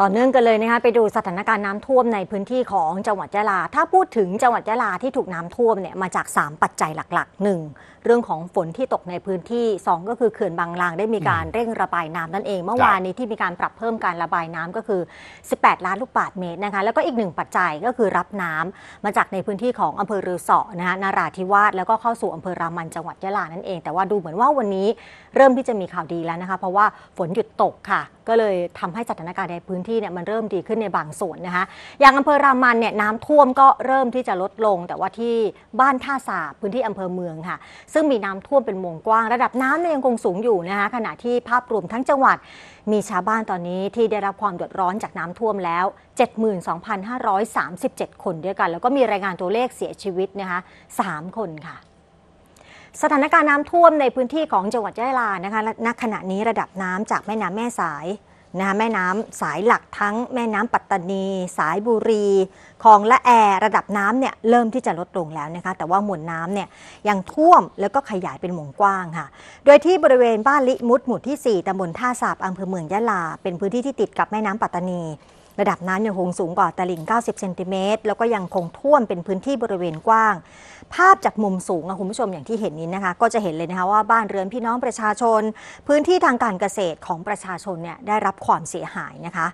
ต่อเนื่องกันเลยนะคะไปดูสถานการณ์น้ำท่วมในพื้นที่ของจังหวัดยะลา ถ้าพูดถึงจังหวัดยะลาที่ถูกน้ำท่วมเนี่ยมาจาก 3 ปัจจัยหลักๆ1เรื่องของฝนที่ตกในพื้นที่ 2 ก็คือเขื่อนบางลางได้มีการเร่งระบายน้ำนั่นเอง เมื่อวานนี้ที่มีการปรับเพิ่มการระบายน้ำก็คือ 18 ล้านลูกบาศก์เมตรนะคะแล้วก็อีกหนึ่งปัจจัยก็คือรับน้ำมาจากในพื้นที่ของอำเภอรือเสาะนะคะนาราธิวาสแล้วก็เข้าสู่อำเภอรามันจังหวัดยะลานั่นเอง แต่ว่าดูเหมือนว่าวันนี้เริ่มที่จะมีข่าวดีแล้วนะคะเพราะว่าฝนหยุดตกค่ะก็เลยทำให้สถานการณ์ในพื้นที่เนี่ยมันเริ่มดีขึ้นในบางส่วนนะคะ อย่างอำเภอรามันเนี่ยน้ำท่วมก็เริ่มที่จะลดลง แต่ว่าที่บ้านท่าสาพื้นที่อำเภอเมืองค่ะ ซึ่งมีน้ำท่วมเป็นวงกว้างระดับน้ำยยังคงสูงอยู่นะคะขณะที่ภาพรวมทั้งจังหวัดมีชาวบ้านตอนนี้ที่ได้รับความเดือดร้อนจากน้ำท่วมแล้ว 72,537 คนด้วยกัน แล้วก็มีรายงานตัวเลขเสียชีวิตนะคะ3คนค่ะ สถานการณ์น้ำท่วมในพื้นที่ของจังหวัดยะลานะคะณขณะนี้ระดับน้ำจากแม่น้ำแม่สายนะแม่น้ำสายหลักทั้งแม่น้ำปัตตานี สายบุรีคลองละแอระดับน้ำเนี่ยเริ่มที่จะลดลงแล้วนะคะแต่ว่ามวลน้ำเนี่ยยังท่วมแล้วก็ขยายเป็นวงกว้างค่ะ โดยที่บริเวณบ้านลิมุดหมู่ที่ 4ตำบลท่าสาบอำเภอเมืองยะลาเป็นพื้นที่ที่ติดกับแม่น้ำปัตตานีระดับน้ำยังคงสูงกว่าตลิ่ง90เซนติเมตรแล้วก็ยังคงท่วมเป็นพื้นที่บริเวณกว้าง ภาพจากมุมสูงนะคุณผู้ชมอย่างที่เห็นนี้นะคะ ก็จะเห็นเลยนะคะว่าบ้านเรือนพี่น้องประชาชน พื้นที่ทางการเกษตรของประชาชนเนี่ยได้รับความเสียหายนะคะ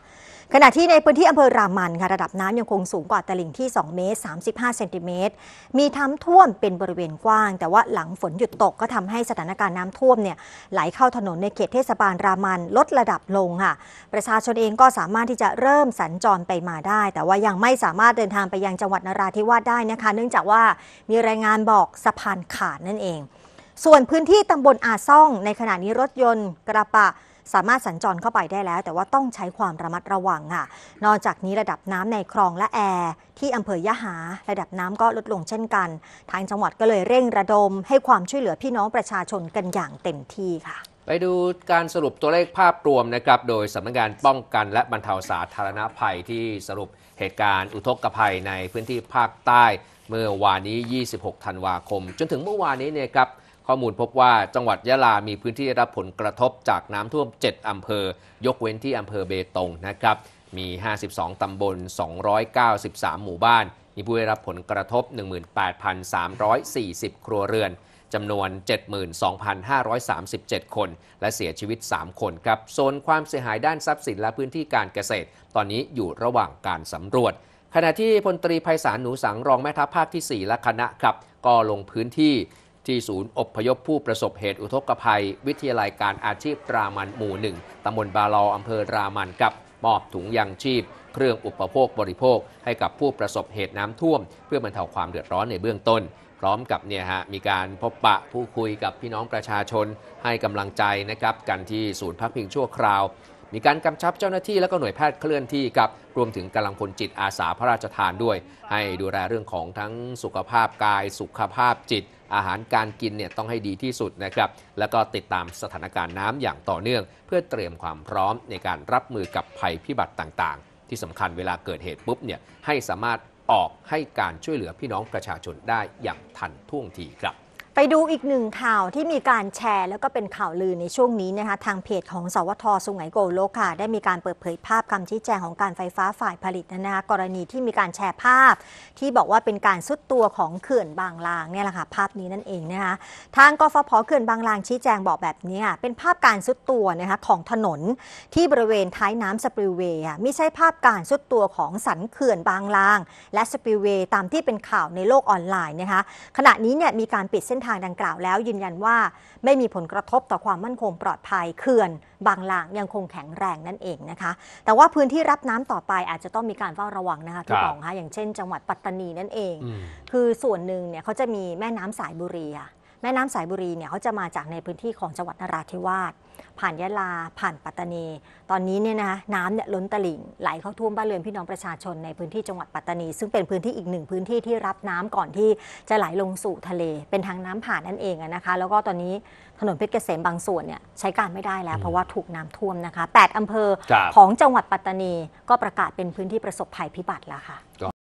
ขณะที่ในพื้นที่อำเภอรามันค่ะระดับน้ำยังคงสูงกว่าตลิ่งที่ 2 เมตร 35 เซนติเมตร มีท้ำท่วมเป็นบริเวณกว้าง แต่ว่าหลังฝนหยุดตกก็ทำให้สถานการณ์น้ำท่วมเนี่ยไหลเข้าถนนในเขตเทศบาลรามันลดระดับลงค่ะประชาชนเองก็สามารถที่จะเริ่มสัญจรไปมาได้ แต่ว่ายังไม่สามารถเดินทางไปยังจังหวัดนราธิวาสได้นะคะ เนื่องจากว่ามีรายงานบอกสะพานขาดนั่นเอง ส่วนพื้นที่ตำบลอาซ่อง ในขณะนี้รถยนต์กระบะสามารถสัญจรเข้าไปได้แล้วแต่ว่าต้องใช้ความระมัดระวังค่ะ นอกจากนี้ระดับน้ำในคลองและแอร์ที่อำเภอยะหา ระดับน้ำก็ลดลงเช่นกัน ทางจังหวัดก็เลยเร่งระดม ให้ความช่วยเหลือพี่น้องประชาชนกันอย่างเต็มที่ค่ะ ไปดูการสรุปตัวเลขภาพรวมนะครับ โดยสำนักงานป้องกันและบรรเทาสาธารณภัยที่สรุปเหตุการณ์ อุทกภัยในพื้นที่ภาคใต้ เมื่อวานนี้ 26 ธันวาคม จนถึงเมื่อวานนี้เนี่ยครับข้อมูลพบว่าจังหวัดยะลามีพื้นที่ได้รับผลกระทบจากน้ำท่วม 7 อำเภอ ยกเว้นที่อำเภอเบตงนะครับ มี 52 ตำบล 293 หมู่บ้าน มีผู้ได้รับผลกระทบ 18,340 ครัวเรือน จำนวน 72,537 คน และเสียชีวิต 3 คนครับ โซนความเสียหายด้านทรัพย์สินและพื้นที่การเกษตร ตอนนี้อยู่ระหว่างการสำรวจ ขณะที่พลตรีไพศาล หนูสัง รองแม่ทัพภาคที่ 4 และคณะครับ ก็ลงพื้นที่ที่ศูนย์อบพยพผู้ประสบเหตุอุทกภัยวิทยาลัยการอาชีพรามันหมู่หนึ่งตำบลบาลออำเภอรามันกับมอบถุงยางชีพ เครื่องอุปโภคบริโภค ให้กับผู้ประสบเหตุน้ำท่วม เพื่อบรรเทาความเดือดร้อนในเบื้องต้น พร้อมกับเนี่ยฮะมีการพบปะผู้คุยกับพี่น้องประชาชน ให้กำลังใจนะครับกันที่ศูนย์พักพิงชั่วคราวมีการกำชับเจ้าหน้าที่และก็หน่วยแพทย์เคลื่อนที่กับ รวมถึงกำลังพลจิตอาสาพระราชทานด้วย ให้ดูแลเรื่องของทั้งสุขภาพกาย สุขภาพจิตอาหารการกินเนี่ยต้องให้ดีที่สุดนะครับ แล้วก็ติดตามสถานการณ์น้ำอย่างต่อเนื่อง เพื่อเตรียมความพร้อมในการรับมือกับภัยพิบัติต่าง ๆ ที่สำคัญเวลาเกิดเหตุปุ๊บเนี่ยให้สามารถออกให้การช่วยเหลือพี่น้องประชาชนได้อย่างทันท่วงทีครับไปดูอีกหนึ่งข่าวที่มีการแชร์ แล้วก็เป็นข่าวลือในช่วงนี้นะคะทางเพจของสวทสุงไหงโกโลค่ะได้มีการเปิดเผยภาพคำชี้แจงของการไฟฟ้าฝ่ายผลิตนะคะกรณีที่มีการแชร์ภาพ ที่บอกว่าเป็นการซุดตัวของเขื่อนบางลางเนี่ยแหละค่ะภาพนี้นั่นเองนะคะทางกฟผเขื่อนบางลางชี้แจงบอกแบบนี้เป็นภาพการซุดตัวนะคะของถนนที่บริเวณท้ายน้ำสปริเวย์ไม่ใช่ภาพการซุดตัวของสันเขื่อนบางลาง และสปริเวย์ตามที่เป็นข่าวในโลกออนไลน์นะคะขณะนี้เนี่ยมีการปิดเส้นทางดังกล่าวแล้วยืนยันว่าไม่มีผลกระทบต่อความมั่นคงปลอดภัยเขื่อนบางหลางยังคงแข็งแรงนั่นเองนะคะ แต่ว่าพื้นที่รับน้ำต่อไปอาจจะต้องมีการเฝ้าระวังนะคะทุ่องคะอย่างเช่นจังหวัดปัตตานีนั่นเอง คือส่วนหนึ่งเนี่ยเขาจะมีแม่น้ำสายบุรีอะแม่น้ำสายบุรีเนี่ยเขาจะมาจากในพื้นที่ของจังหวัดนราธิวาสผ่านยะลาผ่านปัตตานีตอนนี้เนี่ยนะะน้ำเนี่ยล้นตลิ่งไหลเข้าท่วมบ้านเรือนพี่น้องประชาชนในพื้นที่จังหวัดปัตตานีซึ่งเป็นพื้นที่อีกหนึ่งพื้นที่ที่รับน้ำก่อนที่จะไหลลงสู่ทะเล เป็นทางน้ำผ่านนั่นเองนะคะ แล้วก็ตอนนี้ถนนเพชรเกษมบางส่วนเนี่ยใช้การไม่ได้แล้วเพราะว่าถูกน้ำท่วมนะคะ8อำเภอของจังหวัดปัตตานีก็ประกาศเป็นพื้นที่ประสบภัยพิบัติแล้วค่ะ